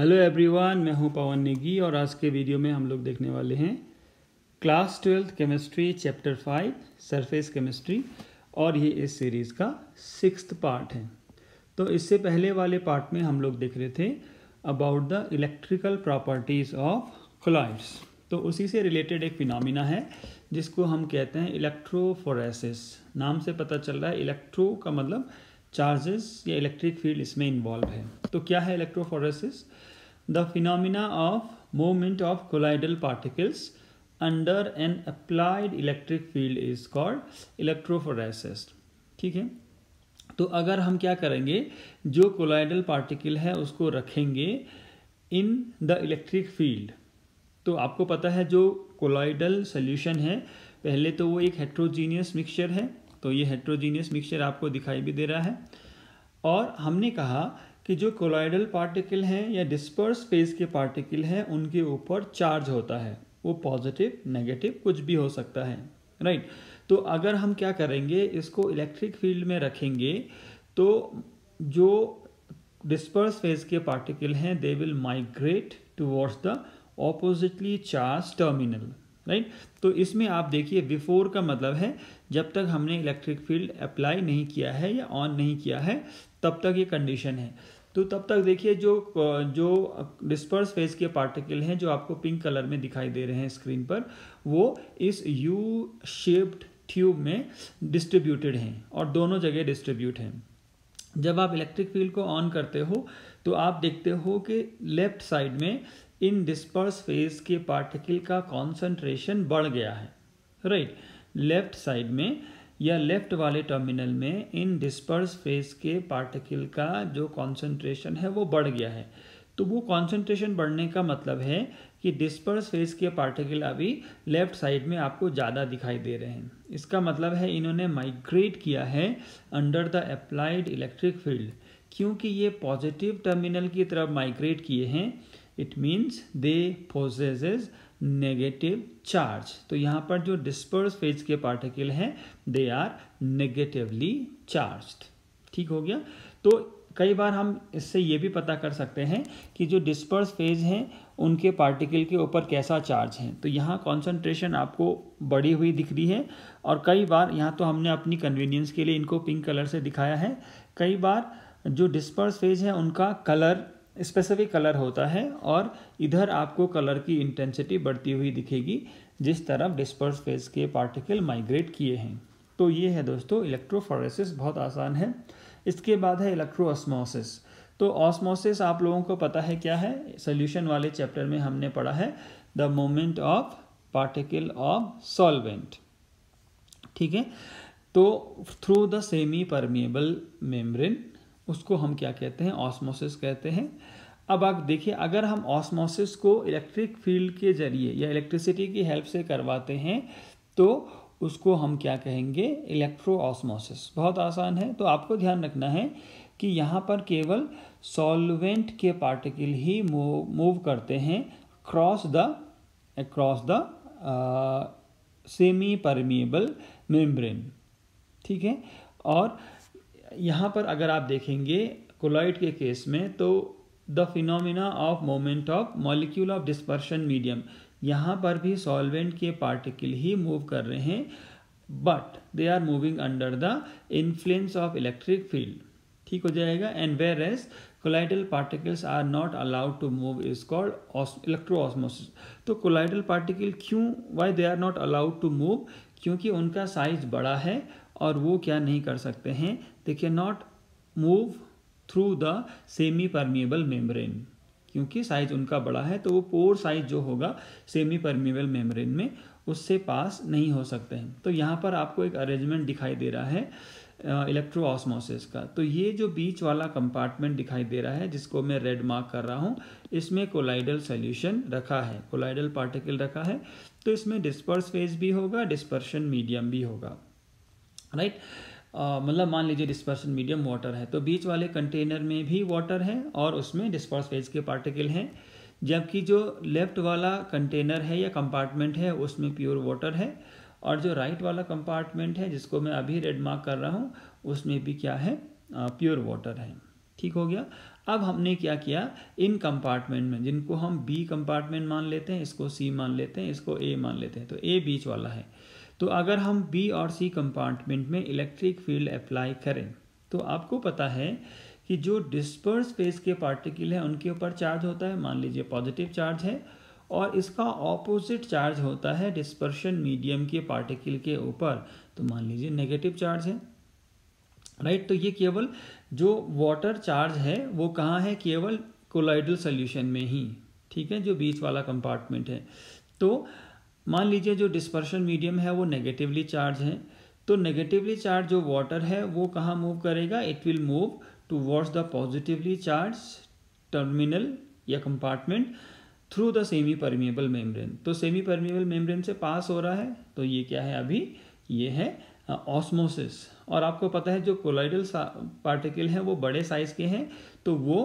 Hello everyone मैं हूं पवन नेगी और आज के वीडियो में हम लोग देखने वाले हैं class twelfth chemistry chapter five surface chemistry और ये इस सीरीज़ का सिक्स पार्ट है तो इससे पहले वाले पार्ट में हम लोग देख रहे थे about the electrical properties of colloids तो उसी से रिलेटेड एक फिनमिना है जिसको हम कहते हैं इलेक्ट्रोफोरेसिस नाम से पता चल रहा है इलेक्ट्रो का मतलब चार्जेस या इलेक्ट्रिक फील्ड इसमें इन्वॉल्व है तो क्या है electrophoresis the phenomena of movement of colloidal particles under an applied electric field is called electrophoresis ठीक है तो अगर हम क्या करेंगे जो कोलाइडल पार्टिकल है उसको रखेंगे इन द इलेक्ट्रिक फील्ड तो आपको पता है जो कोलाइडल सोल्यूशन है पहले तो वो एक हेट्रोजीनियस मिक्सचर है तो ये हेट्रोजीनियस मिक्सचर आपको दिखाई भी दे रहा है और हमने कहा कि जो कोलाइडल पार्टिकल हैं या डिस्पर्स फेज के पार्टिकल हैं उनके ऊपर चार्ज होता है वो पॉजिटिव नेगेटिव कुछ भी हो सकता है राइट right? तो अगर हम क्या करेंगे इसको इलेक्ट्रिक फील्ड में रखेंगे तो जो डिस्पर्स फेज के पार्टिकल हैं they will migrate towards the oppositely charge terminal right तो इसमें आप देखिए बिफोर का मतलब है जब तक हमने इलेक्ट्रिक फील्ड अप्लाई नहीं किया है या ऑन नहीं किया है तब तक ये कंडीशन है तो तब तक देखिए जो जो डिस्पर्स फेज के पार्टिकल हैं जो आपको पिंक कलर में दिखाई दे रहे हैं स्क्रीन पर वो इस यू शेप्ड ट्यूब में डिस्ट्रीब्यूटेड हैं और दोनों जगह डिस्ट्रीब्यूट हैं जब आप इलेक्ट्रिक फील्ड को ऑन करते हो तो आप देखते हो कि लेफ्ट साइड में इन डिस्पर्स फेज के पार्टिकल का कॉन्सेंट्रेशन बढ़ गया है राइट लेफ्ट साइड में या लेफ्ट वाले टर्मिनल में इन डिस्पर्स फेज के पार्टिकल का जो कॉन्सेंट्रेशन है वो बढ़ गया है तो वो कॉन्सेंट्रेशन बढ़ने का मतलब है कि डिस्पर्स फेज के पार्टिकल अभी लेफ्ट साइड में आपको ज़्यादा दिखाई दे रहे हैं इसका मतलब है इन्होंने माइग्रेट किया है under the applied electric field क्योंकि ये पॉजिटिव टर्मिनल की तरफ माइग्रेट किए हैं it means they possess negative charge तो यहाँ पर जो डिस्पर्स फेज के पार्टिकल हैं दे आर नेगेटिवली चार्ज ठीक हो गया तो कई बार हम इससे ये भी पता कर सकते हैं कि जो डिस्पर्स फेज हैं उनके पार्टिकल के ऊपर कैसा चार्ज है तो यहाँ कॉन्सेंट्रेशन आपको बढ़ी हुई दिख रही है और कई बार यहाँ तो हमने अपनी कन्वीनियंस के लिए इनको पिंक कलर से दिखाया है कई बार जो डिस्पर्स फेज है उनका कलर स्पेसिफिक कलर होता है और इधर आपको कलर की इंटेंसिटी बढ़ती हुई दिखेगी जिस तरफ डिस्पर्स फेज के पार्टिकल माइग्रेट किए हैं तो ये है दोस्तों इलेक्ट्रोफोरेसिस बहुत आसान है इसके बाद है ऑस्मोसिस तो ऑस्मोसिस आप लोगों को पता है क्या है सोल्यूशन वाले चैप्टर में हमने पढ़ा है the moment of particle of solvent ठीक है तो through the semi permeable membrane उसको हम क्या कहते हैं ऑस्मोसिस कहते हैं अब आप देखिए अगर हम ऑस्मोसिस को इलेक्ट्रिक फील्ड के जरिए या इलेक्ट्रिसिटी की हेल्प से करवाते हैं तो उसको हम क्या कहेंगे इलेक्ट्रो ऑस्मोसिस बहुत आसान है तो आपको ध्यान रखना है कि यहाँ पर केवल सॉल्वेंट के पार्टिकल ही मूव करते हैं cross the cross the semi permeable membrane ठीक है और यहाँ पर अगर आप देखेंगे कोलाइड के केस में तो the phenomena of moment of molecule of dispersion medium यहाँ पर भी सॉल्वेंट के पार्टिकल ही मूव कर रहे हैं but they are moving under the influence of electric field ठीक हो जाएगा and whereas colloidal particles are not allowed to move is called electro osmosis तो कोलाइडल पार्टिकल क्यों why they are not allowed to move क्योंकि उनका size बड़ा है और वो क्या नहीं कर सकते हैं they can not move through the semi permeable membrane क्योंकि साइज उनका बड़ा है तो वो पोर साइज जो होगा सेमी परमिएबल मेम्ब्रेन में उससे पास नहीं हो सकते हैं तो यहाँ पर आपको एक अरेंजमेंट दिखाई दे रहा है इलेक्ट्रो ऑस्मोसिस का तो ये जो बीच वाला कंपार्टमेंट दिखाई दे रहा है जिसको मैं रेड मार्क कर रहा हूँ इसमें कोलाइडल सोल्यूशन रखा है कोलाइडल पार्टिकल रखा है तो इसमें डिस्पर्स फेज भी होगा डिस्पर्शन मीडियम भी होगा राइट right? मतलब मान लीजिए डिस्पर्सन मीडियम वाटर है तो बीच वाले कंटेनर में भी वाटर है और उसमें डिस्पर्स फेज के पार्टिकल हैं जबकि जो लेफ्ट वाला कंटेनर है या कंपार्टमेंट है उसमें प्योर वाटर है और जो राइट वाला कंपार्टमेंट है जिसको मैं अभी रेड मार्क कर रहा हूँ उसमें भी क्या है प्योर वाटर है ठीक हो गया अब हमने क्या किया इन कंपार्टमेंट में जिनको हम बी कंपार्टमेंट मान लेते हैं इसको सी मान लेते हैं इसको ए मान लेते हैं तो ए बीच वाला है तो अगर हम बी और सी कंपार्टमेंट में इलेक्ट्रिक फील्ड अप्लाई करें तो आपको पता है कि जो डिस्पर्स फेस के पार्टिकल हैं उनके ऊपर चार्ज होता है मान लीजिए पॉजिटिव चार्ज है और इसका ऑपोजिट चार्ज होता है डिस्पर्शन मीडियम के पार्टिकल के ऊपर तो मान लीजिए नेगेटिव चार्ज है राइट तो ये केवल जो वाटर चार्ज है वो कहाँ है केवल कोलाइडल सोल्यूशन में ही ठीक है जो बीच वाला कंपार्टमेंट है तो मान लीजिए जो डिस्पर्शन मीडियम है वो नेगेटिवली चार्ज है तो नेगेटिवली चार्ज जो वाटर है वो कहाँ मूव करेगा it will move to the positively charge terminal या compartment through the semi permeable membrane तो सेमी परमिएबल मेम्ब्रेन से पास हो रहा है तो ये क्या है अभी ये है ऑस्मोसिस uh, और आपको पता है जो कोलाइडल पार्टिकल हैं वो बड़े साइज़ के हैं तो वो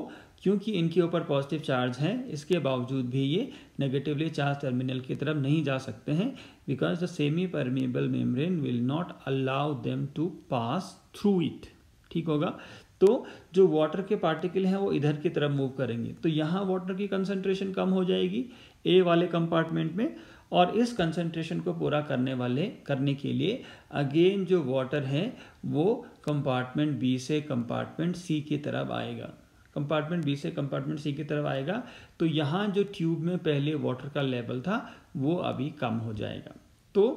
क्योंकि इनके ऊपर पॉजिटिव चार्ज है इसके बावजूद भी ये नेगेटिवली चार्ज टर्मिनल की तरफ नहीं जा सकते हैं because the semi permeable membrane will not allow them to pass through it ठीक होगा तो जो वाटर के पार्टिकल हैं वो इधर की तरफ मूव करेंगे तो यहाँ वाटर की कंसनट्रेशन कम हो जाएगी ए वाले कंपार्टमेंट में और इस कंसनट्रेशन को पूरा करने वाले करने के लिए अगेन जो वाटर है वो कंपार्टमेंट बी से कंपार्टमेंट सी की तरफ आएगा कंपार्टमेंट बी से कंपार्टमेंट सी की तरफ आएगा तो यहाँ जो ट्यूब में पहले वाटर का लेवल था वो अभी कम हो जाएगा तो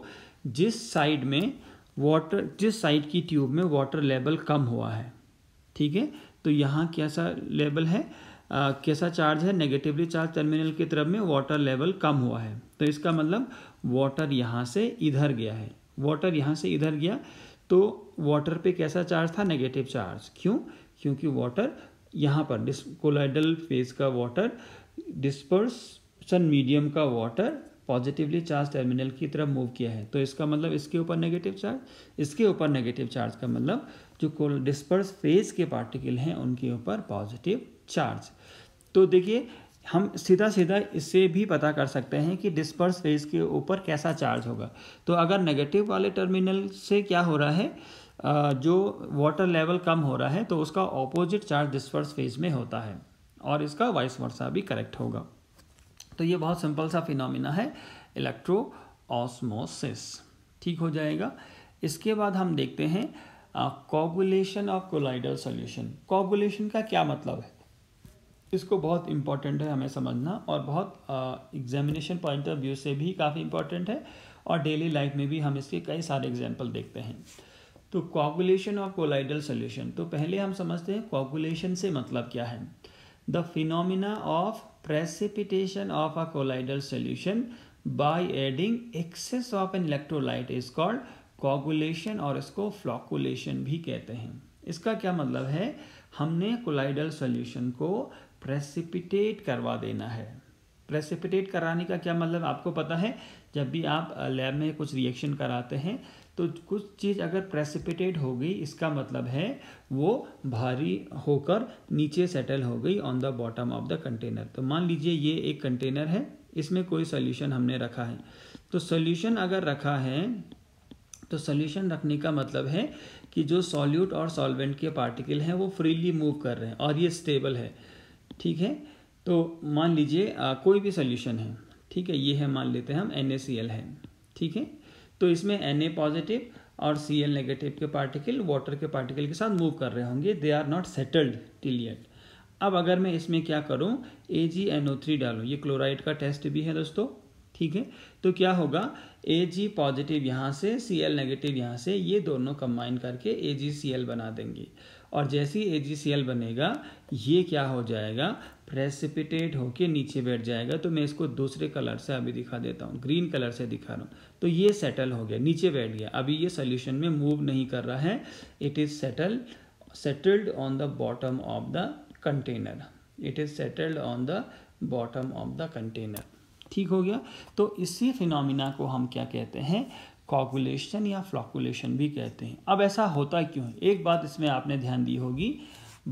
जिस साइड में वाटर जिस साइड की ट्यूब में वाटर लेवल कम हुआ है ठीक है तो यहाँ कैसा लेवल है आ, कैसा चार्ज है नेगेटिवली चार्ज टर्मिनल की तरफ में वाटर लेवल कम हुआ है तो इसका मतलब वाटर यहाँ से इधर गया है वाटर यहाँ से इधर गया तो वाटर पे कैसा चार्ज था नेगेटिव चार्ज क्यों क्योंकि वाटर यहाँ पर कोलाइडल फेज का वाटर डिस्पर्सन मीडियम का वाटर पॉजिटिवली चार्ज टर्मिनल की तरफ मूव किया है तो इसका मतलब इसके ऊपर नेगेटिव चार्ज इसके ऊपर नेगेटिव चार्ज का मतलब जो कोल डिस्पर्स फेज के पार्टिकल हैं उनके ऊपर पॉजिटिव चार्ज तो देखिए हम सीधा सीधा इससे भी पता कर सकते हैं कि डिस्पर्स फेज के ऊपर कैसा चार्ज होगा तो अगर नेगेटिव वाले टर्मिनल से क्या हो रहा है जो वाटर लेवल कम हो रहा है तो उसका ऑपोजिट चार्ज डिस्पर्स फेज में होता है और इसका वाइस वर्षा भी करेक्ट होगा तो ये बहुत सिंपल सा फिनोमिना है इलेक्ट्रो ऑस्मोसिस ठीक हो जाएगा इसके बाद हम देखते हैं coagulation of colloidal solution coagulation का क्या मतलब है इसको बहुत इम्पॉर्टेंट है हमें समझना और बहुत एग्जामिनेशन पॉइंट ऑफ व्यू से भी काफ़ी इम्पॉर्टेंट है और डेली लाइफ में भी हम इसके कई सारे एग्जाम्पल देखते हैं तो कॉगुलेशन ऑफ कोलाइडल सोल्यूशन तो पहले हम समझते हैं कॉगुलेशन से मतलब क्या है the phenomena of precipitation of a colloidal solution by adding excess of an electrolyte is called coagulation और इसको फ्लॉकुलेशन भी कहते हैं इसका क्या मतलब है हमने कोलाइडल सोल्यूशन को प्रेसिपिटेट करवा देना है प्रेसिपिटेट कराने का क्या मतलब आपको पता है जब भी आप लैब में कुछ रिएक्शन कराते हैं तो कुछ चीज़ अगर प्रेसिपिटेट हो गई इसका मतलब है वो भारी होकर नीचे सेटल हो गई on the bottom of the container तो मान लीजिए ये एक कंटेनर है इसमें कोई सोल्यूशन हमने रखा है तो सोल्यूशन अगर रखा है तो सोल्यूशन रखने का मतलब है कि जो सॉल्यूट और सॉल्वेंट के पार्टिकल हैं वो फ्रीली मूव कर रहे हैं और ये स्टेबल है ठीक है तो मान लीजिए कोई भी सोल्यूशन है ठीक है ये है मान लेते हैं हम एन है ठीक है तो इसमें एन पॉजिटिव और सी एल नेगेटिव के पार्टिकल वाटर के पार्टिकल के साथ मूव कर रहे होंगे they are not settled till yet अब अगर मैं इसमें क्या करूं ए जी एन ओ थ्री डालूँ ये क्लोराइड का टेस्ट भी है दोस्तों ठीक है तो क्या होगा ए जी पॉजिटिव यहाँ से सी एल नेगेटिव यहाँ से ये दोनों कंबाइन करके ए जी सी एल बना देंगे और जैसे ही एल बनेगा ये क्या हो जाएगा प्रेसिपिटेट होके नीचे बैठ जाएगा तो मैं इसको दूसरे कलर से अभी दिखा देता हूँ ग्रीन कलर से दिखा रहा हूँ तो ये सेटल हो गया नीचे बैठ गया अभी ये सोल्यूशन में मूव नहीं कर रहा है it is settle settled on the bottom of the container it is settled on the bottom of the container ठीक हो गया तो इसी फिनोमिना को हम क्या कहते हैं कॉकुलेशन या फ्लॉकुलेशन भी कहते हैं अब ऐसा होता क्यों है एक बात इसमें आपने ध्यान दी होगी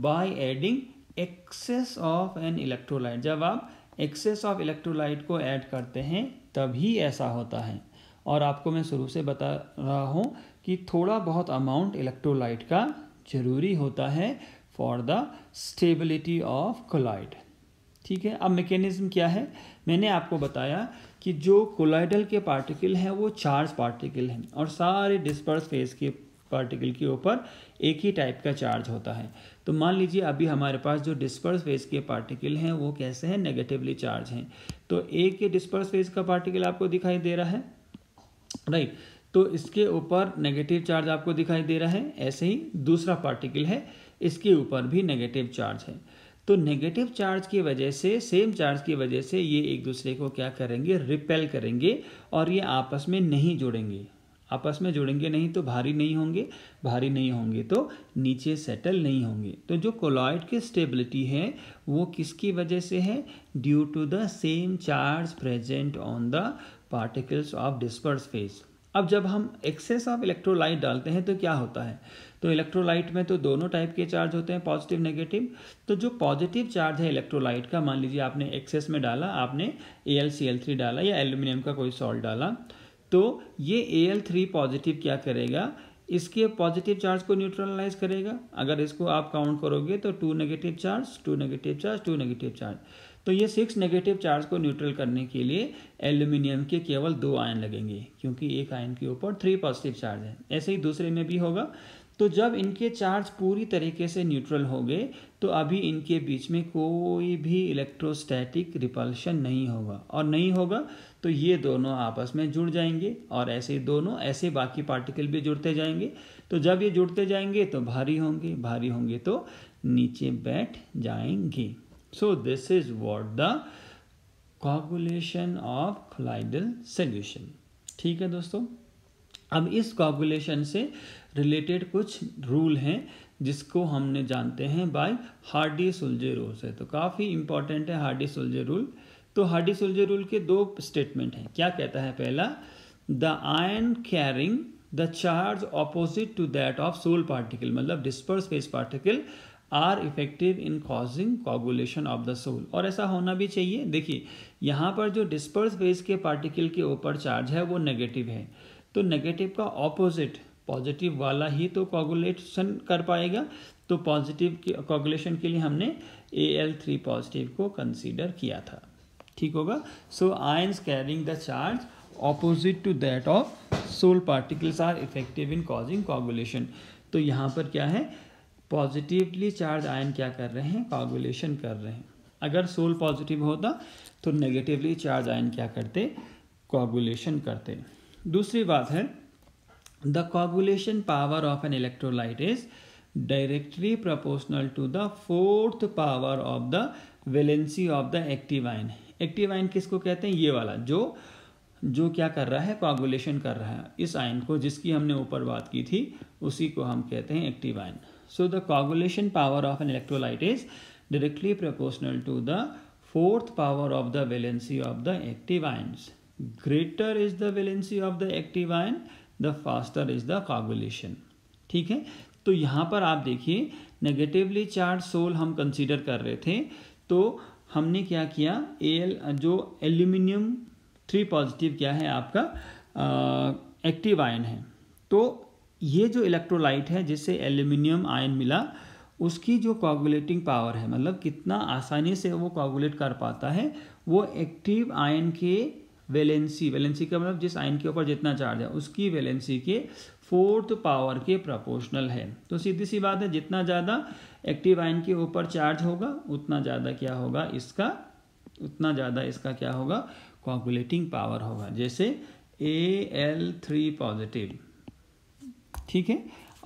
by adding excess of an electrolyte जब आप एक्सेस ऑफ इलेक्ट्रोलाइट को ऐड करते हैं तभी ऐसा होता है और आपको मैं शुरू से बता रहा हूँ कि थोड़ा बहुत अमाउंट इलेक्ट्रोलाइट का जरूरी होता है for the stability of colloid ठीक है अब मैकेनिज़्म क्या है मैंने आपको बताया कि जो कोलाइडल के पार्टिकल हैं वो चार्ज पार्टिकल हैं और सारे डिस्पर्स फेस के पार्टिकल के ऊपर एक ही टाइप का चार्ज होता है तो मान लीजिए अभी हमारे पास जो डिस्पर्स फेस के पार्टिकल हैं वो कैसे हैं नेगेटिवली चार्ज हैं तो एक के डिस्पर्स फेस का पार्टिकल आपको दिखाई दे रहा है राइट तो इसके ऊपर नेगेटिव चार्ज आपको दिखाई दे रहा है ऐसे ही दूसरा पार्टिकल है इसके ऊपर भी नेगेटिव चार्ज है तो नेगेटिव चार्ज की वजह से सेम चार्ज की वजह से ये एक दूसरे को क्या करेंगे रिपेल करेंगे और ये आपस में नहीं जुड़ेंगे आपस में जुड़ेंगे नहीं तो भारी नहीं होंगे भारी नहीं होंगे तो नीचे सेटल नहीं होंगे तो जो कोलॉइड की स्टेबिलिटी है वो किसकी वजह से है due to the same charge present on the particles of disperse phase अब जब हम एक्सेस ऑफ इलेक्ट्रोलाइट डालते हैं तो क्या होता है तो इलेक्ट्रोलाइट में तो दोनों टाइप के चार्ज होते हैं पॉजिटिव नेगेटिव तो जो पॉजिटिव चार्ज है इलेक्ट्रोलाइट का मान लीजिए आपने एक्सेस में डाला आपने A L C L three डाला या एल्यूमिनियम का कोई सॉल्ट डाला तो ये ए एल थ्री पॉजिटिव क्या करेगा इसके पॉजिटिव चार्ज को न्यूट्रलाइज करेगा अगर इसको आप काउंट करोगे तो two negative charge two negative charge two negative charge तो ये सिक्स नेगेटिव चार्ज को न्यूट्रल करने के लिए एल्यूमिनियम के केवल दो आयन लगेंगे क्योंकि एक आयन के ऊपर थ्री पॉजिटिव चार्ज है ऐसे ही दूसरे में भी होगा तो जब इनके चार्ज पूरी तरीके से न्यूट्रल हो गए तो अभी इनके बीच में कोई भी इलेक्ट्रोस्टैटिक रिपल्शन नहीं होगा और नहीं होगा तो ये दोनों आपस में जुड़ जाएंगे और ऐसे दोनों ऐसे बाकी पार्टिकल भी जुड़ते जाएंगे तो जब ये जुड़ते जाएंगे तो भारी होंगे भारी होंगे तो नीचे बैठ जाएंगे so this is what the coagulation of colloidal solution ठीक है दोस्तों अब इस कॉगुलेशन से रिलेटेड कुछ रूल हैं जिसको हमने जानते हैं बाय हार्डी सुलझे रूल से तो काफ़ी इंपॉर्टेंट है हार्डी सुलझे रूल तो हार्डी सुलझे रूल के दो स्टेटमेंट हैं क्या कहता है पहला the ion carrying the charge opposite to that of sol particle मतलब disperse phase particle are effective in causing coagulation of the sol और ऐसा होना भी चाहिए देखिए यहाँ पर जो डिस्पर्स फेस के पार्टिकल के ऊपर चार्ज है वो नेगेटिव है तो नेगेटिव का ऑपोजिट पॉजिटिव वाला ही तो कॉगुलेशन कर पाएगा तो पॉजिटिव कॉगुलेशन के लिए हमने ए एल थ्री पॉजिटिव को कंसीडर किया था ठीक होगा so ions carrying the charge opposite to that of sol particles are effective in causing coagulation तो यहाँ पर क्या है पॉजिटिवली चार्ज आयन क्या कर रहे हैं कॉगुलेशन कर रहे हैं अगर सोल पॉजिटिव होता तो नेगेटिवली चार्ज आयन क्या करते कॉगुलेशन करते दूसरी बात है the coagulation power of an electrolyte is directly proportional to the fourth power of the valency of the active ion active किस किसको कहते हैं ये वाला जो जो क्या कर रहा है कॉगुलेशन कर रहा है इस आयन को जिसकी हमने ऊपर बात की थी उसी को हम कहते हैं active ion so the coagulation power of an electrolyte is directly proportional to the fourth power of the valency of the active ions greater is the valency of the active ion the faster is the coagulation ठीक है तो यहाँ पर आप देखिए negatively charge sol हम consider कर रहे थे तो हमने क्या किया एल जो एल्यूमिनियम थ्री पॉजिटिव क्या है आपका एक्टिव आयन है तो ये जो इलेक्ट्रोलाइट है जिससे एल्यूमिनियम आयन मिला उसकी जो कागुलेटिंग पावर है मतलब कितना आसानी से वो कागुलेट कर पाता है वो एक्टिव आयन के वेलेंसी वेलेंसी का मतलब जिस आयन के ऊपर जितना चार्ज है उसकी वेलेंसी के फोर्थ पावर के प्रोपोर्शनल है तो सीधी सी बात है जितना ज़्यादा एक्टिव आयन के ऊपर चार्ज होगा उतना ज़्यादा क्या होगा इसका उतना ज़्यादा इसका क्या होगा कॉकुलेटिंग पावर होगा जैसे ए एल थ्री पॉजिटिव ठीक है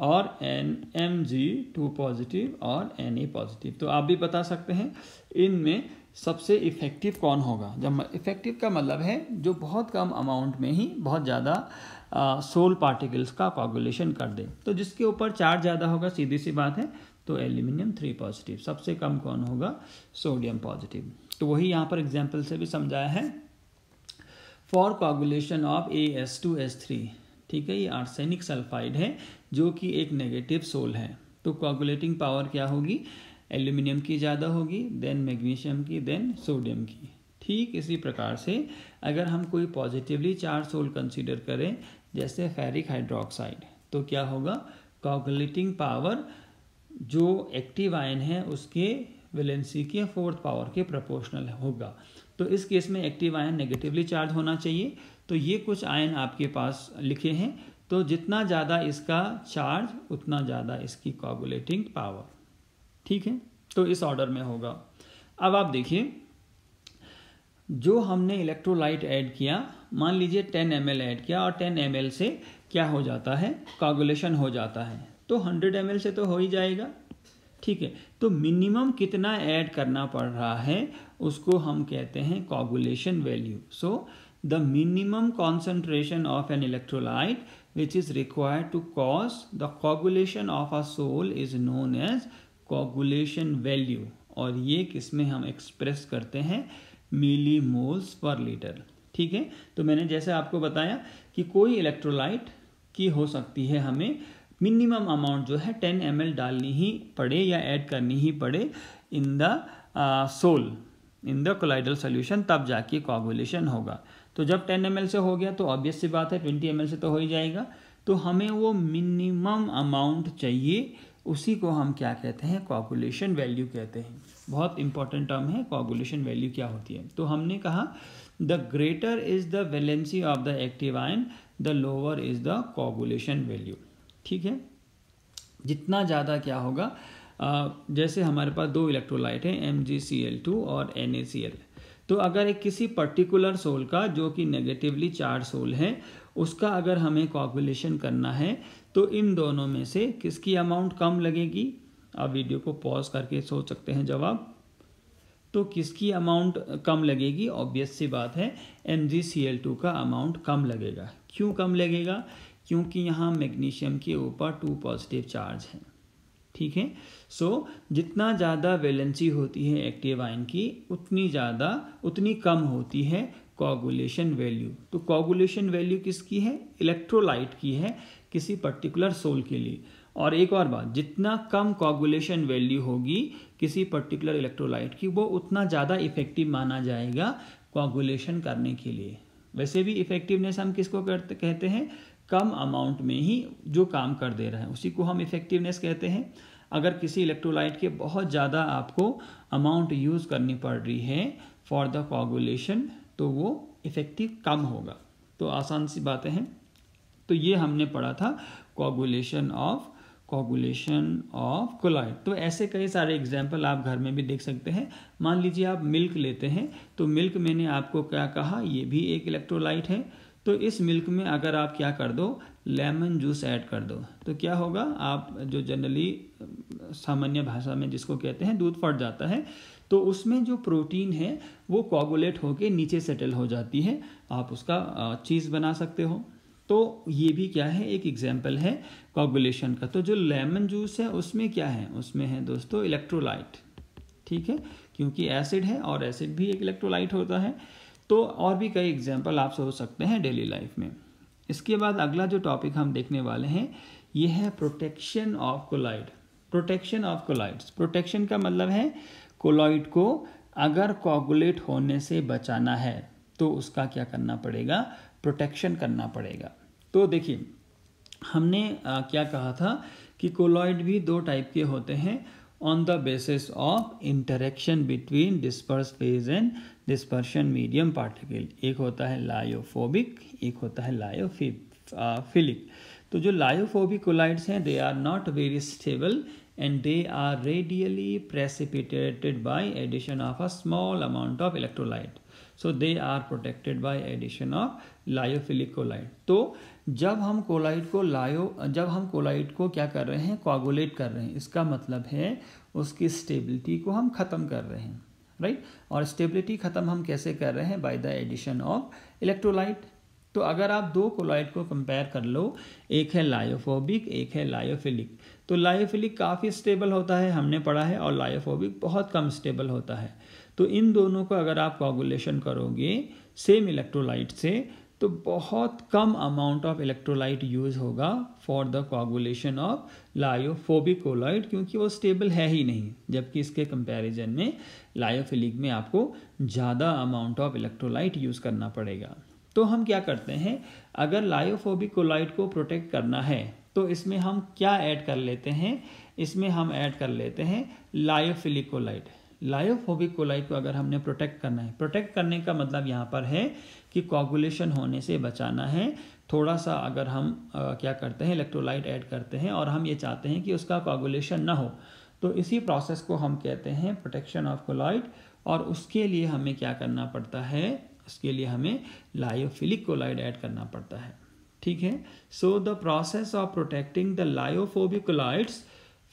और N M G two positive और एन ए पॉजिटिव तो आप भी बता सकते हैं इनमें सबसे इफ़ेक्टिव कौन होगा जब इफ़ेक्टिव का मतलब है जो बहुत कम अमाउंट में ही बहुत ज़्यादा सोल पार्टिकल्स का कॉगुलेशन कर दे तो जिसके ऊपर चार्ज ज़्यादा होगा सीधी सी बात है तो एल्यूमिनियम थ्री पॉजिटिव सबसे कम कौन होगा सोडियम पॉजिटिव तो वही यहाँ पर एग्जाम्पल से भी समझाया है for coagulation of A S two S three ठीक है ये आर्सेनिक सल्फाइड है जो कि एक नेगेटिव सोल है तो कॉगुलेटिंग पावर क्या होगी एल्यूमिनियम की ज़्यादा होगी देन मैग्नीशियम की देन सोडियम की ठीक इसी प्रकार से अगर हम कोई पॉजिटिवली चार्ज सोल कंसीडर करें जैसे फेरिक हाइड्रोक्साइड तो क्या होगा कॉगलेटिंग पावर जो एक्टिव आयन है उसके वेलेंसी के फोर्थ पावर के प्रोपोर्शनल होगा तो इस केस में एक्टिव आयन नेगेटिवली चार्ज होना चाहिए तो ये कुछ आयन आपके पास लिखे हैं तो जितना ज़्यादा इसका चार्ज उतना ज़्यादा इसकी कॉगुलेटिंग पावर ठीक है तो इस ऑर्डर में होगा अब आप देखिए जो हमने इलेक्ट्रोलाइट ऐड किया मान लीजिए 10 एम ऐड किया और 10 एम से क्या हो जाता है कागुलेशन हो जाता है तो 100 एम से तो हो ही जाएगा ठीक है तो मिनिमम कितना ऐड करना पड़ रहा है उसको हम कहते हैं coagulation value so the minimum concentration of an electrolyte which is required to cause the coagulation of a sol is known as coagulation value और ये किस में हम एक्सप्रेस करते हैं मिली मोल्स पर लीटर ठीक है तो मैंने जैसे आपको बताया कि कोई इलेक्ट्रोलाइट की हो सकती है हमें मिनिमम अमाउंट जो है टेन एम डालनी ही पड़े या ऐड करनी ही पड़े in the sol in the colloidal solution तब जाके कोगुलेशन होगा तो जब 10 एम से हो गया तो ऑब्वियस सी बात है 20 एम से तो हो ही जाएगा तो हमें वो मिनिमम अमाउंट चाहिए उसी को हम क्या कहते हैं कॉगुलेशन वैल्यू कहते हैं बहुत इंपॉर्टेंट टर्म है कॉगुलेशन वैल्यू क्या होती है तो हमने कहा the greater is the valency of the active ion the lower is the coagulation value ठीक है जितना ज़्यादा क्या होगा जैसे हमारे पास दो इलेक्ट्रोलाइट हैं एम और एन तो अगर एक किसी पर्टिकुलर सोल का जो कि नेगेटिवली चार्ज सोल है उसका अगर हमें कॉगुलेशन करना है तो इन दोनों में से किसकी अमाउंट कम लगेगी आप वीडियो को पॉज करके सोच सकते हैं जवाब तो किसकी अमाउंट कम लगेगी ऑब्वियस सी बात है एम का अमाउंट कम लगेगा क्यों कम लगेगा क्योंकि यहाँ मैग्नीशियम के ऊपर टू पॉजिटिव चार्ज है ठीक है सो जितना ज़्यादा वेलेंसी होती है एक्टिव आइन की उतनी ज़्यादा उतनी कम होती है कोगुलेशन वैल्यू तो कोगुलेशन वैल्यू किसकी है इलेक्ट्रोलाइट की है किसी पर्टिकुलर सोल के लिए और एक और बात जितना कम कॉगुलेशन वैल्यू होगी किसी पर्टिकुलर इलेक्ट्रोलाइट की वो उतना ज़्यादा इफेक्टिव माना जाएगा कॉगुलेशन करने के लिए वैसे भी इफेक्टिवनेस हम किसको करते कहते हैं कम अमाउंट में ही जो काम कर दे रहा है उसी को हम इफेक्टिवनेस कहते हैं अगर किसी इलेक्ट्रोलाइट के बहुत ज़्यादा आपको अमाउंट यूज़ करनी पड़ रही है फॉर द कॉगुलेशन तो वो इफेक्टिव कम होगा तो आसान सी बातें हैं तो ये हमने पढ़ा था coagulation of coagulation of colloid तो ऐसे कई सारे एग्जाम्पल आप घर में भी देख सकते हैं मान लीजिए आप मिल्क लेते हैं तो मिल्क मैंने आपको क्या कहा ये भी एक इलेक्ट्रोलाइट है तो इस मिल्क में अगर आप क्या कर दो लेमन जूस ऐड कर दो तो क्या होगा आप जो जनरली सामान्य भाषा में जिसको कहते हैं दूध फट जाता है तो उसमें जो प्रोटीन है वो कॉगुलेट होके नीचे सेटल हो जाती है आप उसका चीज़ बना सकते हो तो ये भी क्या है एक एग्जाम्पल है कॉगुलेशन का तो जो लेमन जूस है उसमें क्या है उसमें है दोस्तों इलेक्ट्रोलाइट ठीक है क्योंकि एसिड है और एसिड भी एक इलेक्ट्रोलाइट होता है तो और भी कई एग्जाम्पल आप सोच सकते हैं डेली लाइफ में इसके बाद अगला जो टॉपिक हम देखने वाले हैं ये है protection of colloid protection of colloids protection का मतलब है कोलाइड को अगर कोगुलेट होने से बचाना है तो उसका क्या करना पड़ेगा प्रोटेक्शन करना पड़ेगा तो देखिए हमने आ, क्या कहा था कि कोलॉइड भी दो टाइप के होते हैं on the basis of interaction between disperse phase and dispersion medium particle एक होता है लायोफोबिक एक होता है लायोफिलिक तो जो लायोफोबिक कोलाइड्स हैं they are not very stable and they are readily precipitated by addition of a small amount of electrolyte so they are protected by addition of lyophilic colloid तो जब हम कोलाइट को लायो जब हम कोलाइट को क्या कर रहे हैं कोगुलेट कर रहे हैं इसका मतलब है उसकी स्टेबिलिटी को हम ख़त्म कर रहे हैं राइट और स्टेबिलिटी ख़त्म हम कैसे कर रहे हैं by the addition of electrolyte तो अगर आप दो कोलाइट को कंपेयर कर लो एक है लायोफोबिक एक है लायोफिलिक तो लायोफिलिक काफ़ी स्टेबल होता है हमने पढ़ा है और लायोफोबिक बहुत कम स्टेबल होता है तो इन दोनों को अगर आप कागुलेशन करोगे सेम इलेक्ट्रोलाइट से तो बहुत कम अमाउंट ऑफ इलेक्ट्रोलाइट यूज़ होगा for the coagulation of lyophobic colloid क्योंकि वो स्टेबल है ही नहीं जबकि इसके कंपैरिजन में लायोफिलिक में आपको ज़्यादा अमाउंट ऑफ इलेक्ट्रोलाइट यूज़ करना पड़ेगा तो हम क्या करते हैं अगर लायोफोबिक को प्रोटेक्ट करना है तो इसमें हम क्या ऐड कर लेते हैं इसमें हम ऐड कर लेते हैं लायोफिलिकोलाइट लायोफोबिक कोलाई को अगर हमने प्रोटेक्ट करना है प्रोटेक्ट करने का मतलब यहाँ पर है कि कोगुलेशन होने से बचाना है थोड़ा सा अगर हम आ, क्या करते हैं इलेक्ट्रोलाइट ऐड करते हैं और हम ये चाहते हैं कि उसका कोगुलेशन ना हो तो इसी प्रोसेस को हम कहते हैं प्रोटेक्शन ऑफ कोलाइट और उसके लिए हमें क्या करना पड़ता है उसके लिए हमें लायोफिलिक कोलाइड ऐड करना पड़ता है ठीक है so the process of protecting the lyophobic colloids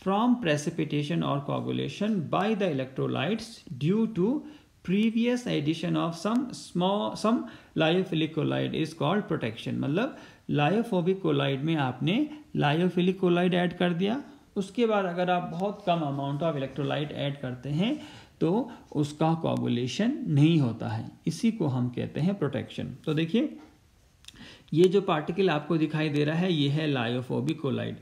from precipitation or coagulation by the electrolytes due to previous addition of some small some lyophilic collide is called protection मतलब lyophobic colloid में आपने lyophilic collide add कर दिया उसके बाद अगर आप बहुत कम अमाउंट ऑफ इलेक्ट्रोलाइट ऐड करते हैं तो उसका कॉगुलेशन नहीं होता है इसी को हम कहते हैं प्रोटेक्शन तो देखिए ये जो पार्टिकल आपको दिखाई दे रहा है ये है लायोफोबिक कोलाइड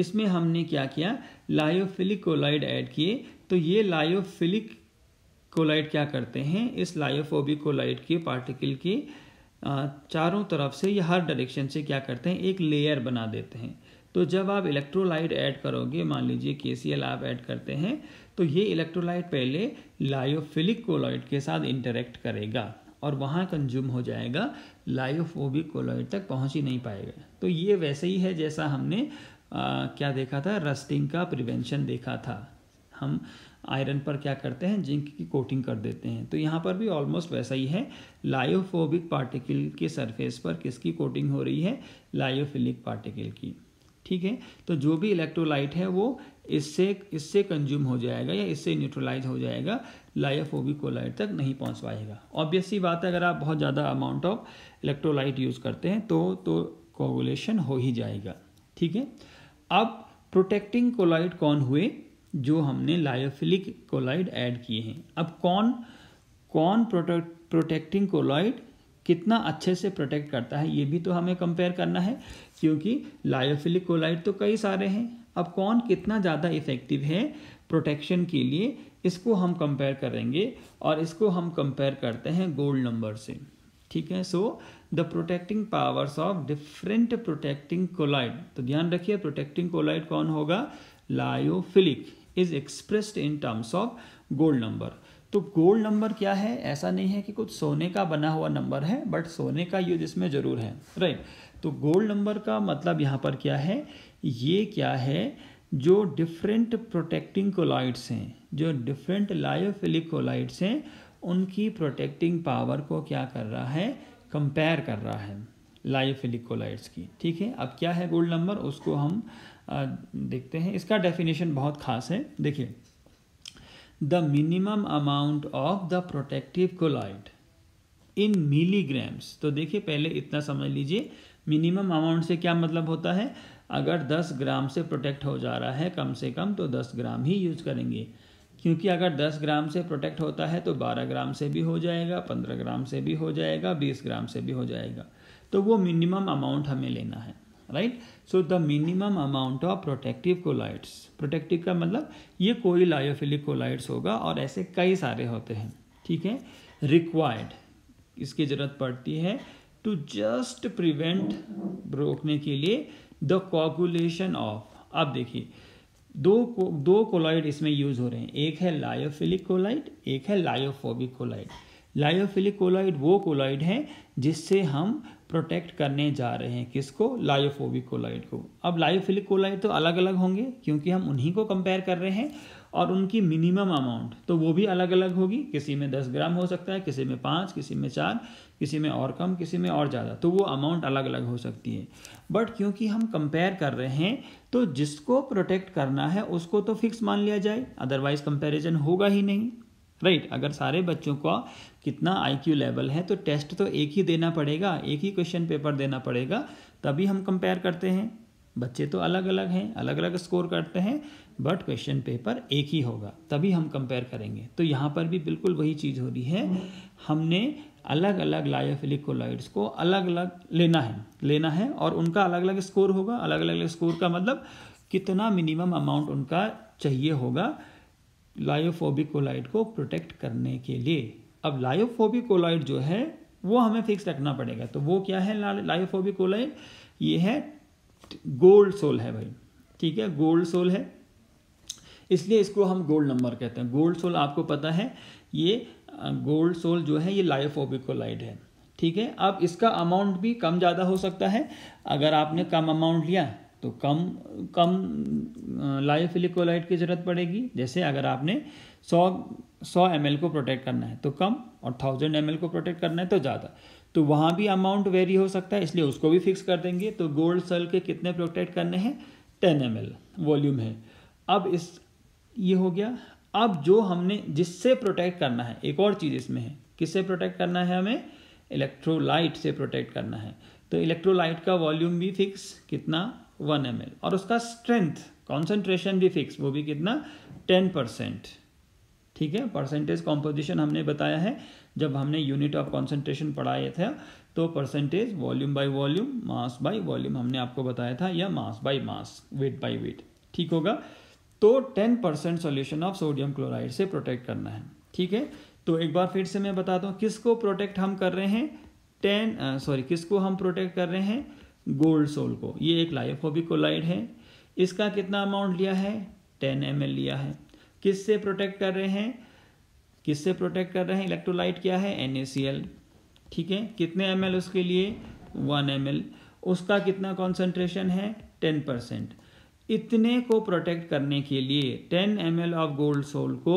इसमें हमने क्या किया लायोफिलिक कोलाइड ऐड किए तो ये लायोफिलिक कोलाइड क्या करते हैं इस लायोफोबिक कोलाइड के पार्टिकल के चारों तरफ से या हर डायरेक्शन से क्या करते हैं एक लेयर बना देते हैं तो जब आप इलेक्ट्रोलाइट ऐड करोगे मान लीजिए के आप ऐड करते हैं तो ये इलेक्ट्रोलाइट पहले लायोफिलिक कोलाइड के साथ इंटरेक्ट करेगा और वहाँ कंज्यूम हो जाएगा लायोफोबिक कोलाइड तक पहुँच ही नहीं पाएगा तो ये वैसे ही है जैसा हमने आ, क्या देखा था रस्टिंग का प्रिवेंशन देखा था हम आयरन पर क्या करते हैं जिंक की कोटिंग कर देते हैं तो यहाँ पर भी ऑलमोस्ट वैसा ही है लायोफोबिक पार्टिकल के सरफेस पर किसकी कोटिंग हो रही है लायोफिलिक पार्टिकल की ठीक है तो जो भी इलेक्ट्रोलाइट है वो इससे इससे कंज्यूम हो जाएगा या इससे न्यूट्रलाइज हो जाएगा लायोफोबिक कोलाइट तक नहीं पहुँच पाएगा ऑब्वियसली बात है अगर आप बहुत ज़्यादा अमाउंट ऑफ इलेक्ट्रोलाइट यूज़ करते हैं तो तो कोगुलेशन हो ही जाएगा ठीक है अब प्रोटेक्टिंग कोलाइड कौन हुए जो हमने लायोफिलिक कोलाइड ऐड किए हैं अब कौन कौन प्रोटेक्ट प्रोटेक्टिंग कोलाइड कितना अच्छे से प्रोटेक्ट करता है ये भी तो हमें कंपेयर करना है क्योंकि लायोफिलिक कोलाइड तो कई सारे हैं अब कौन कितना ज़्यादा इफेक्टिव है प्रोटेक्शन के लिए इसको हम कंपेयर करेंगे और इसको हम कंपेयर करते हैं गोल्ड नंबर से ठीक है so so, the protecting powers of different protecting colloid तो ध्यान रखिए प्रोटेक्टिंग कोलाइड कौन होगा lyophilic is expressed in terms of gold number तो गोल्ड नंबर क्या है ऐसा नहीं है कि कुछ सोने का बना हुआ नंबर है बट सोने का यूज इसमें ज़रूर है राइट तो गोल्ड नंबर का मतलब यहाँ पर क्या है ये क्या है जो डिफरेंट प्रोटेक्टिंग कोलाइड्स हैं जो डिफरेंट लायोफिलिक कोलाइड्स हैं उनकी प्रोटेक्टिंग पावर को क्या कर रहा है कंपेयर कर रहा है लाइफ लिकोलाइट्स की ठीक है अब क्या है गोल्ड नंबर उसको हम देखते हैं इसका डेफिनेशन बहुत खास है देखिए the minimum amount of the protective colloid in milligrams तो देखिए पहले इतना समझ लीजिए मिनिमम अमाउंट से क्या मतलब होता है अगर 10 ग्राम से प्रोटेक्ट हो जा रहा है कम से कम तो 10 ग्राम ही यूज करेंगे क्योंकि अगर 10 ग्राम से प्रोटेक्ट होता है तो 12 ग्राम से भी हो जाएगा 15 ग्राम से भी हो जाएगा 20 ग्राम से भी हो जाएगा तो वो मिनिमम अमाउंट हमें लेना है right so the minimum amount of protective colloids protective का मतलब ये कोई लायोफिलिक कोलाइट्स होगा और ऐसे कई सारे होते हैं ठीक है रिक्वायर्ड इसकी ज़रूरत पड़ती है टू जस्ट प्रिवेंट रोकने के लिए द कॉगुलेशन ऑफ अब देखिए दो को, दो कोलाइड इसमें यूज हो रहे हैं एक है लायोफिलिक कोलाइड एक है लायोफोबिक कोलाइड लायोफिलिक कोलाइड वो कोलाइड है जिससे हम प्रोटेक्ट करने जा रहे हैं किसको लायोफोबिक कोलाइड को अब लायोफिलिक कोलाइड तो अलग अलग होंगे क्योंकि हम उन्हीं को कंपेयर कर रहे हैं और उनकी मिनिमम अमाउंट तो वो भी अलग अलग होगी किसी में दस ग्राम हो सकता है किसी में पाँच किसी में चार किसी में और कम किसी में और ज़्यादा तो वो अमाउंट अलग अलग हो सकती है बट क्योंकि हम कंपेयर कर रहे हैं तो जिसको प्रोटेक्ट करना है उसको तो फिक्स मान लिया जाए अदरवाइज कंपेरिजन होगा ही नहीं राइट right, अगर सारे बच्चों का कितना आईक्यू लेवल है तो टेस्ट तो एक ही देना पड़ेगा एक ही क्वेश्चन पेपर देना पड़ेगा तभी हम कंपेयर करते हैं बच्चे तो अलग अलग हैं अलग अलग स्कोर करते हैं बट क्वेश्चन पेपर एक ही होगा तभी हम कंपेयर करेंगे तो यहाँ पर भी बिल्कुल वही चीज़ हो रही है हमने अलग अलग लायोफिलिक कोलाइड्स को अलग अलग लेना है लेना है और उनका अलग अलग स्कोर होगा अलग अलग स्कोर का मतलब कितना मिनिमम अमाउंट उनका चाहिए होगा लायोफोबिक कोलाइड को प्रोटेक्ट करने के लिए अब लायोफोबिक कोलाइड जो है वो हमें फिक्स रखना पड़ेगा तो वो क्या है ला, लायोफोबिक कोलाइड ये है गोल्ड सोल है भाई ठीक है गोल्ड सोल है इसलिए इसको हम गोल्ड नंबर कहते हैं गोल्ड सोल आपको पता है ये गोल्ड सोल जो है ये लाइफोबिकोलाइड है ठीक है अब इसका अमाउंट भी कम ज़्यादा हो सकता है अगर आपने कम अमाउंट लिया तो कम कम लाइफ इलिकोलाइट की ज़रूरत पड़ेगी जैसे अगर आपने 100 100 एम को प्रोटेक्ट करना है तो कम और 1000 एम को प्रोटेक्ट करना है तो ज़्यादा तो वहाँ भी अमाउंट वेरी हो सकता है इसलिए उसको भी फिक्स कर देंगे तो गोल्ड सेल के कितने प्रोटेक्ट करने हैं टेन एम वॉल्यूम है अब इस ये हो गया अब जो हमने जिससे प्रोटेक्ट करना है एक और चीज़ इसमें है किससे प्रोटेक्ट करना है हमें इलेक्ट्रोलाइट से प्रोटेक्ट करना है तो इलेक्ट्रोलाइट का वॉल्यूम भी फिक्स कितना वन एम और उसका स्ट्रेंथ कॉन्सेंट्रेशन भी फिक्स वो भी कितना टेन परसेंट ठीक है परसेंटेज कॉम्पोजिशन हमने बताया है जब हमने यूनिट ऑफ कॉन्सेंट्रेशन पढ़ाया था तो percentage volume by volume mass by volume हमने आपको बताया था या mass by mass weight by weight ठीक होगा तो 10 percent solution of sodium chloride से प्रोटेक्ट करना है ठीक है तो एक बार फिर से मैं बताता हूँ किसको प्रोटेक्ट हम कर रहे हैं टेन सॉरी uh, किसको हम प्रोटेक्ट कर रहे हैं गोल्ड सोल को ये एक लाइफोबिक कोलाइड है इसका कितना अमाउंट लिया है टेन एम लिया है किससे प्रोटेक्ट कर रहे हैं किससे प्रोटेक्ट कर रहे हैं इलेक्ट्रोलाइट क्या है एन ठीक है कितने एम उसके लिए वन एम उसका कितना कॉन्सेंट्रेशन है टेन परसेंट इतने को प्रोटेक्ट करने के लिए 10 एम ऑफ गोल्ड सोल को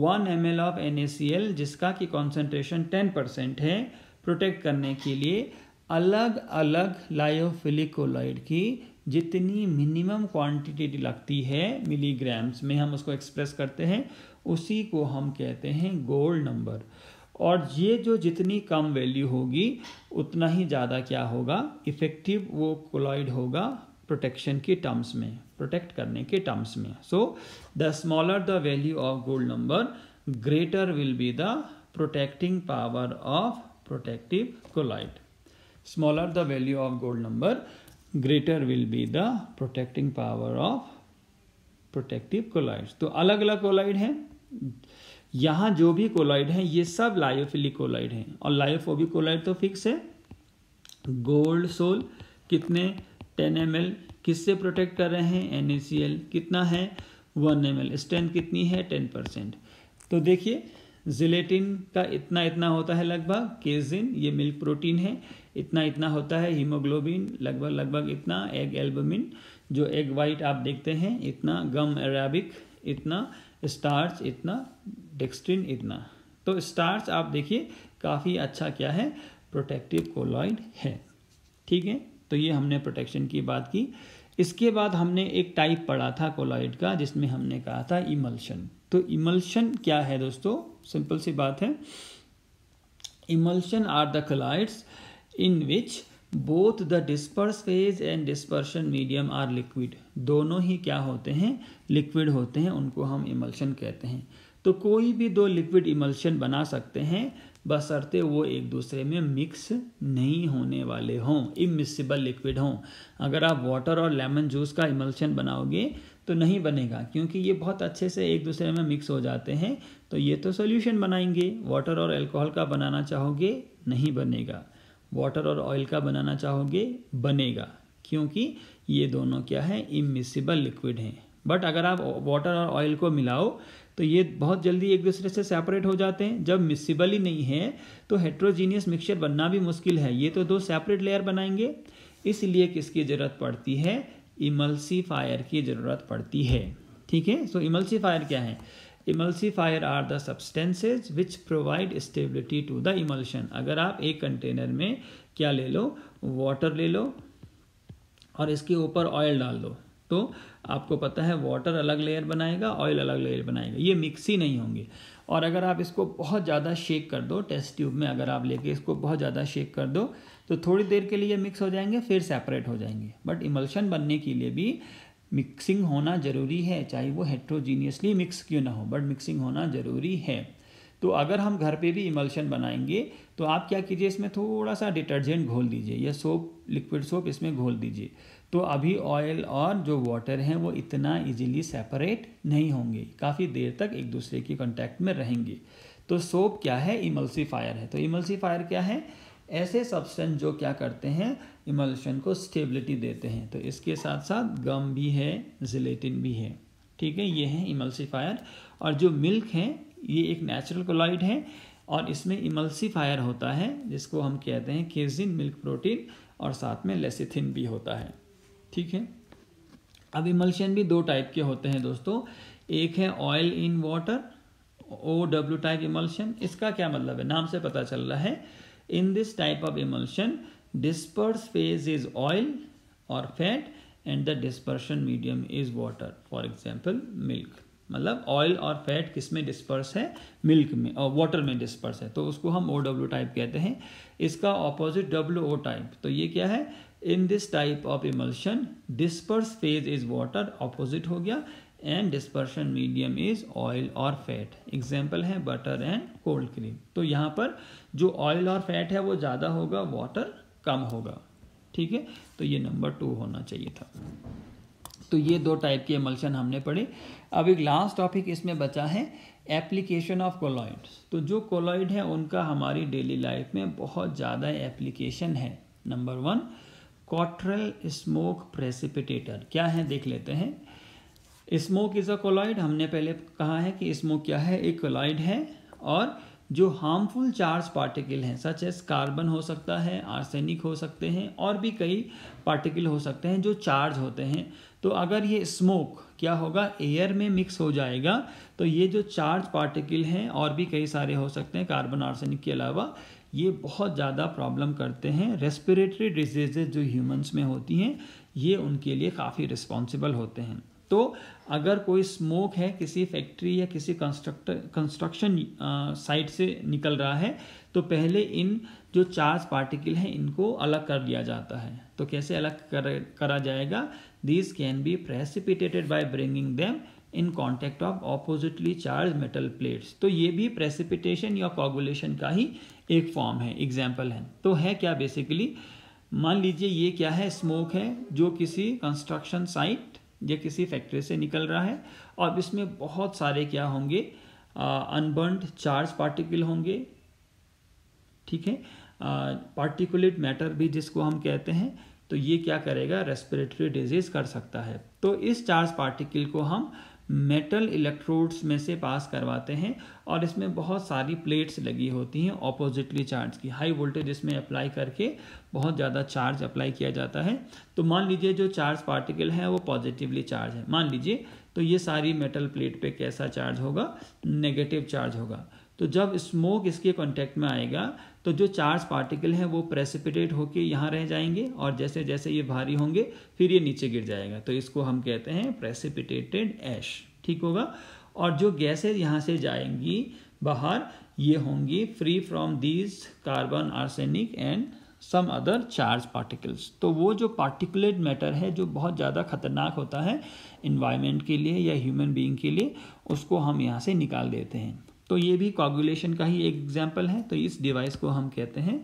1 एम ऑफ एन जिसका कि कॉन्सेंट्रेशन 10 परसेंट है प्रोटेक्ट करने के लिए अलग अलग लायोफिलिक कोलाइड की जितनी मिनिमम क्वांटिटी लगती है मिलीग्राम्स में हम उसको एक्सप्रेस करते हैं उसी को हम कहते हैं गोल्ड नंबर और ये जो जितनी कम वैल्यू होगी उतना ही ज़्यादा क्या होगा इफ़ेक्टिव वो कोलाइड होगा प्रोटेक्शन के टर्म्स में प्रोटेक्ट करने के टर्म्स में so the smaller the value of gold number greater will be the protecting power of protective colloid smaller the value of gold number greater will be the protecting power of protective colloid तो अलग अलग collide है यहां जो भी collide है ये सब लायोफिलिक कोलाइड हैं और लायोफोबिक कोलाइड तो फिक्स है गोल्ड सोल कितने टेन एम किससे प्रोटेक्ट कर रहे हैं एन कितना है वन एम एल स्ट्रेंथ कितनी है टेन परसेंट तो देखिए जिलेटिन का इतना इतना होता है लगभग केजिन ये मिल्क प्रोटीन है इतना इतना होता है हीमोग्लोबिन लगभग लगभग इतना एग एल्बमिन जो एग वाइट आप देखते हैं इतना गम अराबिक इतना स्टार्च इतना डेक्सट्रिन इतना तो स्टार्च आप देखिए काफ़ी अच्छा क्या है प्रोटेक्टिव कोलॉइड है ठीक है तो ये हमने प्रोटेक्शन की बात की इसके बाद हमने एक टाइप पढ़ा था कोलाइड का जिसमें हमने कहा था इमल्शन तो इमल्शन क्या है दोस्तों सिंपल सी बात है emulsion are the colloids in which both the disperse phase and dispersion medium are liquid दोनों ही क्या होते हैं लिक्विड होते हैं उनको हम इमल्शन कहते हैं तो कोई भी दो लिक्विड इमल्शन बना सकते हैं बसरते वो एक दूसरे में मिक्स नहीं होने वाले हों इमिसिबल लिक्विड हों अगर आप वाटर और लेमन जूस का इमल्शन बनाओगे तो नहीं बनेगा क्योंकि ये बहुत अच्छे से एक दूसरे में मिक्स हो जाते हैं तो ये तो सोल्यूशन बनाएंगे वाटर और एल्कोहल का बनाना चाहोगे नहीं बनेगा वाटर और ऑयल का बनाना चाहोगे बनेगा क्योंकि ये दोनों क्या है इमिसिबल लिक्विड हैं बट अगर आप वाटर और ऑयल को मिलाओ तो ये बहुत जल्दी एक दूसरे से सेपरेट हो जाते हैं जब मिसिबल ही नहीं है तो हेट्रोजीनियस मिक्सचर बनना भी मुश्किल है ये तो दो सेपरेट लेयर बनाएंगे इसलिए किसकी ज़रूरत पड़ती है इमल्सीफायर की ज़रूरत पड़ती है ठीक है सो इमल्सीफायर क्या है emulsifier are the substances which provide stability to the emulsion अगर आप एक कंटेनर में क्या ले लो वाटर ले लो और इसके ऊपर ऑयल डाल दो तो आपको पता है वाटर अलग लेयर बनाएगा ऑयल अलग लेयर बनाएगा ये मिक्स ही नहीं होंगे और अगर आप इसको बहुत ज़्यादा शेक कर दो टेस्ट ट्यूब में अगर आप लेके इसको बहुत ज़्यादा शेक कर दो तो थोड़ी देर के लिए मिक्स हो जाएंगे फिर सेपरेट हो जाएंगे बट इमल्शन बनने के लिए भी मिक्सिंग होना ज़रूरी है चाहे वो हेट्रोजीनियसली मिक्स क्यों ना हो बट मिक्सिंग होना ज़रूरी है तो अगर हम घर पे भी इमल्शन बनाएंगे तो आप क्या कीजिए इसमें थोड़ा सा डिटर्जेंट घोल दीजिए या सोप लिक्विड सोप इसमें घोल दीजिए तो अभी ऑयल और जो वाटर हैं वो इतना इजीली सेपरेट नहीं होंगे काफ़ी देर तक एक दूसरे के कांटेक्ट में रहेंगे तो सोप क्या है इमल्सीफायर है तो इमल्सीफायर क्या है ऐसे सब्सटेंस जो क्या करते हैं इमल्शन को स्टेबिलिटी देते हैं तो इसके साथ साथ गम भी है जिलेटिन भी है ठीक है ये है इमल्सीफायर और जो मिल्क है ये एक नेचुरल कोलाइड है और इसमें इमल्सीफायर होता है जिसको हम कहते हैं केजिन मिल्क प्रोटीन और साथ में लेसिथिन भी होता है ठीक है अब इमल्शन भी दो टाइप के होते हैं दोस्तों एक है oil in water O W type emulsion इसका क्या मतलब है नाम से पता चल रहा है in this type of emulsion disperse phase is oil और fat and the dispersion medium is water for example milk मतलब ऑयल और फैट किस में डिस्पर्स है मिल्क में और वाटर में डिस्पर्स है तो उसको हम ओ डब्ल्यू टाइप कहते हैं इसका ऑपोजिट डब्ल्यू ओ टाइप तो ये क्या है in this type of emulsion disperse phase is water opposite हो गया and dispersion medium is oil और फैट एग्जाम्पल है बटर एंड कोल्ड क्रीम तो यहाँ पर जो ऑयल और फैट है वो ज़्यादा होगा वाटर कम होगा ठीक है तो ये नंबर टू होना चाहिए था तो ये दो टाइप के इमल्शन हमने पढ़े अब एक लास्ट टॉपिक इसमें बचा है एप्लीकेशन ऑफ कोलॉइड्स तो जो कोलॉइड है उनका हमारी डेली लाइफ में बहुत ज़्यादा एप्लीकेशन है number one Cottrell smoke precipitator क्या है देख लेते हैं स्मोक इज़ अ कोलाइड हमने पहले कहा है कि स्मोक क्या है एक कोलाइड है और जो हार्मफुल चार्ज पार्टिकल हैं सच एस कार्बन हो सकता है आर्सेनिक हो सकते हैं और भी कई पार्टिकल हो सकते हैं जो चार्ज होते हैं तो अगर ये स्मोक क्या होगा एयर में मिक्स हो जाएगा तो ये जो चार्ज पार्टिकल हैं और भी कई सारे हो सकते हैं कार्बन आर्सेनिक के अलावा ये बहुत ज़्यादा प्रॉब्लम करते हैं रेस्पिरेटरी डिजीजेज जो ह्यूमंस में होती हैं ये उनके लिए काफ़ी रिस्पॉन्सिबल होते हैं तो अगर कोई स्मोक है किसी फैक्ट्री या किसी कंस्ट्रक्टर कंस्ट्रक्शन साइट से निकल रहा है तो पहले इन जो चार्ज पार्टिकल हैं इनको अलग कर लिया जाता है तो कैसे अलग कर, करा जाएगा this can be precipitated by bringing them in contact of oppositely charge metal plates तो ये भी प्रेसिपिटेशन या कॉगुलेशन का ही एक फॉर्म है एग्जाम्पल है तो है क्या बेसिकली मान लीजिए ये क्या है स्मोक है जो किसी कंस्ट्रक्शन साइट या किसी फैक्ट्री से निकल रहा है और इसमें बहुत सारे क्या होंगे अनबर्नड चार्ज पार्टिकल होंगे ठीक है पार्टिकुलेट मैटर भी जिसको हम कहते हैं तो ये क्या करेगा रेस्पिरेटरी डिजीज़ कर सकता है तो इस चार्ज पार्टिकल को हम मेटल इलेक्ट्रोड्स में से पास करवाते हैं और इसमें बहुत सारी प्लेट्स लगी होती हैं ऑपोजिटली चार्ज की हाई वोल्टेज इसमें अप्लाई करके बहुत ज़्यादा चार्ज अप्लाई किया जाता है तो मान लीजिए जो चार्ज पार्टिकल है वो पॉजिटिवली चार्ज है मान लीजिए तो ये सारी मेटल प्लेट पे कैसा चार्ज होगा नेगेटिव चार्ज होगा तो जब स्मोक इसके कॉन्टैक्ट में आएगा तो जो चार्ज पार्टिकल हैं वो प्रेसिपिटेट होके यहाँ रह जाएंगे और जैसे जैसे ये भारी होंगे फिर ये नीचे गिर जाएगा तो इसको हम कहते हैं प्रेसिपिटेटेड ऐश ठीक होगा और जो गैसेज यहाँ से जाएंगी बाहर ये होंगी free from these carbon arsenic and some other charge particles तो वो जो पार्टिकुलेट मैटर है जो बहुत ज़्यादा खतरनाक होता है इन्वायरमेंट के लिए या ह्यूमन बीइंग के लिए उसको हम यहाँ से निकाल देते हैं तो ये भी कॉगुलेशन का ही एक एग्जाम्पल है तो इस डिवाइस को हम कहते हैं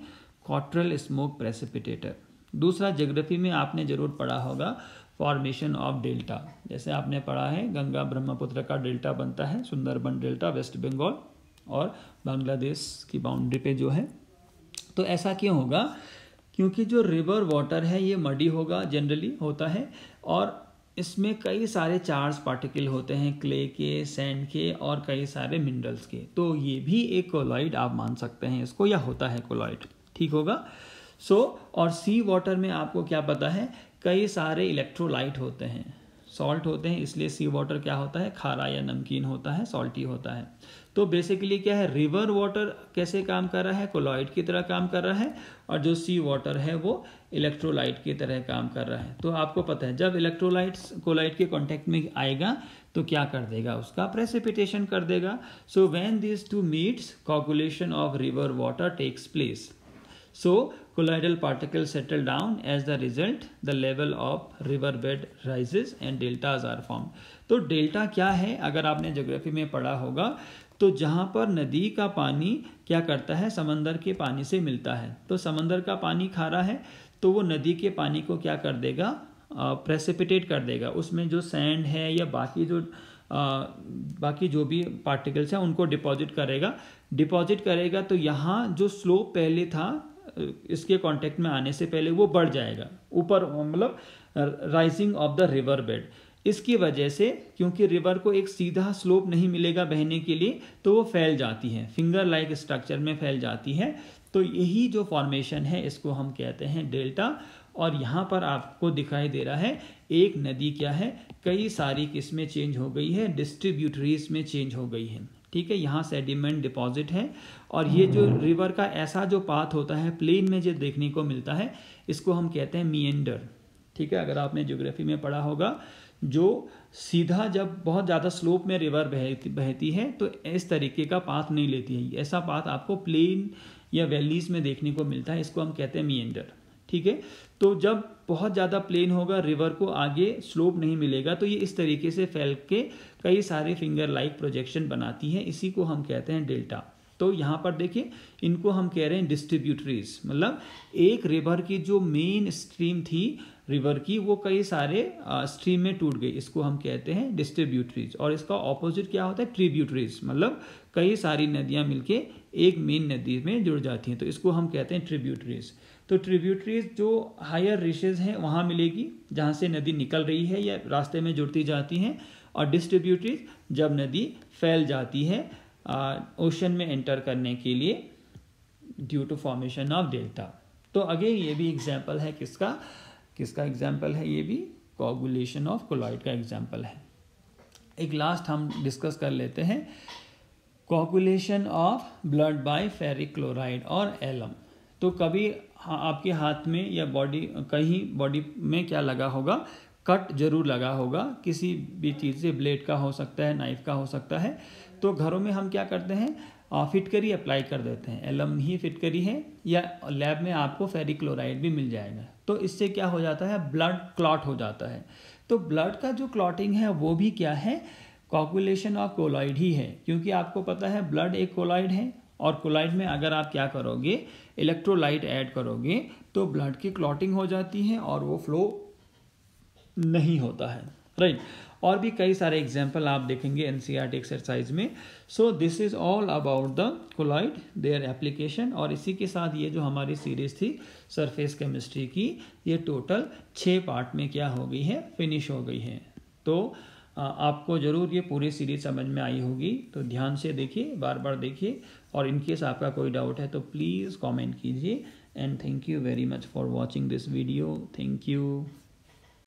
कॉट्रल स्मोक प्रेसिपिटेटर दूसरा जोग्राफी में आपने जरूर पढ़ा होगा फॉर्मेशन ऑफ डेल्टा जैसे आपने पढ़ा है गंगा ब्रह्मपुत्र का डेल्टा बनता है सुंदरबन डेल्टा वेस्ट बंगाल और बांग्लादेश की बाउंड्री पे जो है तो ऐसा क्यों होगा क्योंकि जो रिवर वाटर है ये मडी होगा जनरली होता है और इसमें कई सारे चार्ज पार्टिकल होते हैं क्ले के सैंड के और कई सारे मिनरल्स के तो ये भी एक कोलॉइड आप मान सकते हैं इसको या होता है कोलॉइड ठीक होगा सो so, और सी वाटर में आपको क्या पता है कई सारे इलेक्ट्रोलाइट होते हैं सॉल्ट होते हैं इसलिए सी वाटर क्या होता है खारा या नमकीन होता है सॉल्टी होता है तो बेसिकली क्या है रिवर वाटर कैसे काम कर रहा है कोलॉइड की तरह काम कर रहा है और जो सी वाटर है वो इलेक्ट्रोलाइट की तरह काम कर रहा है तो आपको पता है जब इलेक्ट्रोलाइट्स कोलाइट के कॉन्टेक्ट में आएगा तो क्या कर देगा उसका प्रेसिपिटेशन कर देगा so when this two meets coagulation of river water takes place so colloidal particle settle down as the result the level of river bed rises and deltas are form तो डेल्टा क्या है अगर आपने geography में पढ़ा होगा तो जहाँ पर नदी का पानी क्या करता है समंदर के पानी से मिलता है तो समंदर का पानी खारा है तो वो नदी के पानी को क्या कर देगा प्रेसिपिटेट कर देगा उसमें जो सैंड है या बाकी जो आ, बाकी जो भी पार्टिकल्स हैं उनको डिपॉजिट करेगा डिपॉजिट करेगा तो यहाँ जो स्लोप पहले था इसके कांटेक्ट में आने से पहले वो बढ़ जाएगा ऊपर मतलब rising of the river bed इसकी वजह से क्योंकि रिवर को एक सीधा स्लोप नहीं मिलेगा बहने के लिए तो वो फैल जाती है फिंगर लाइक स्ट्रक्चर में फैल जाती है तो यही जो फॉर्मेशन है इसको हम कहते हैं डेल्टा और यहाँ पर आपको दिखाई दे रहा है एक नदी क्या है कई सारी किस्में चेंज हो गई है डिस्ट्रीब्यूटरीज में चेंज हो गई है ठीक है यहाँ सेडिमेंट डिपॉजिट है और ये जो रिवर का ऐसा जो पाथ होता है प्लेन में जो देखने को मिलता है इसको हम कहते हैं मियंडर ठीक है अगर आपने ज्योग्राफी में पढ़ा होगा जो सीधा जब बहुत ज़्यादा स्लोप में रिवर बहती बहती है तो इस तरीके का पाथ नहीं लेती है ऐसा पाथ आपको प्लेन या वैलीज में देखने को मिलता है इसको हम कहते हैं मीएंडर ठीक है तो जब बहुत ज़्यादा प्लेन होगा रिवर को आगे स्लोप नहीं मिलेगा तो ये इस तरीके से फैल के कई सारे फिंगर लाइक प्रोजेक्शन बनाती है इसी को हम कहते हैं डेल्टा तो यहाँ पर देखिए इनको हम कह रहे हैं डिस्ट्रीब्यूटरीज मतलब एक रिवर की जो मेन स्ट्रीम थी रिवर की वो कई सारे स्ट्रीम में टूट गई इसको हम कहते हैं डिस्ट्रीब्यूटरीज और इसका ऑपोजिट क्या होता है ट्रिब्यूटरीज मतलब कई सारी नदियाँ मिलके एक मेन नदी में जुड़ जाती हैं तो इसको हम कहते हैं ट्रिब्यूटरीज तो ट्रिब्यूटरीज जो हायर रिशेज हैं वहाँ मिलेगी जहाँ से नदी निकल रही है या रास्ते में जुड़ती जाती हैं और डिस्ट्रीब्यूटरीज जब नदी फैल जाती है ओशन में एंटर करने के लिए due to formation of delta तो अगेन ये भी एग्जाम्पल है किसका किसका एग्जाम्पल है ये भी कॉगुलेशन ऑफ कोलॉइड का एग्जाम्पल है एक लास्ट हम डिस्कस कर लेते हैं coagulation of blood by ferric chloride और एलम तो कभी आपके हाथ में या बॉडी कहीं बॉडी में क्या लगा होगा कट जरूर लगा होगा किसी भी चीज़ से ब्लेड का हो सकता है नाइफ का हो सकता है तो घरों में हम क्या करते हैं फिट करी अप्लाई कर देते हैं एलम ही फिट करी है या लैब में आपको फेरी क्लोराइड भी मिल जाएगा तो इससे क्या हो जाता है ब्लड क्लॉट हो जाता है तो ब्लड का जो क्लॉटिंग है वो भी क्या है कॉकुलेशन ऑफ कोलाइड ही है क्योंकि आपको पता है ब्लड एक कोलाइड है और कोलाइड में अगर आप क्या करोगे इलेक्ट्रोलाइट ऐड करोगे तो ब्लड की क्लॉटिंग हो जाती है और वो फ्लो नहीं होता है राइट और भी कई सारे एग्जाम्पल आप देखेंगे एन एक्सरसाइज e में so this is all about the colloid their application और इसी के साथ ये जो हमारी सीरीज़ थी सरफेस केमिस्ट्री की ये टोटल छः पार्ट में क्या हो गई है फिनिश हो गई है तो आपको ज़रूर ये पूरी सीरीज समझ में आई होगी तो ध्यान से देखिए बार बार देखिए और इनकेस आपका कोई डाउट है तो प्लीज़ कॉमेंट कीजिए and thank you very much for watching this video thank you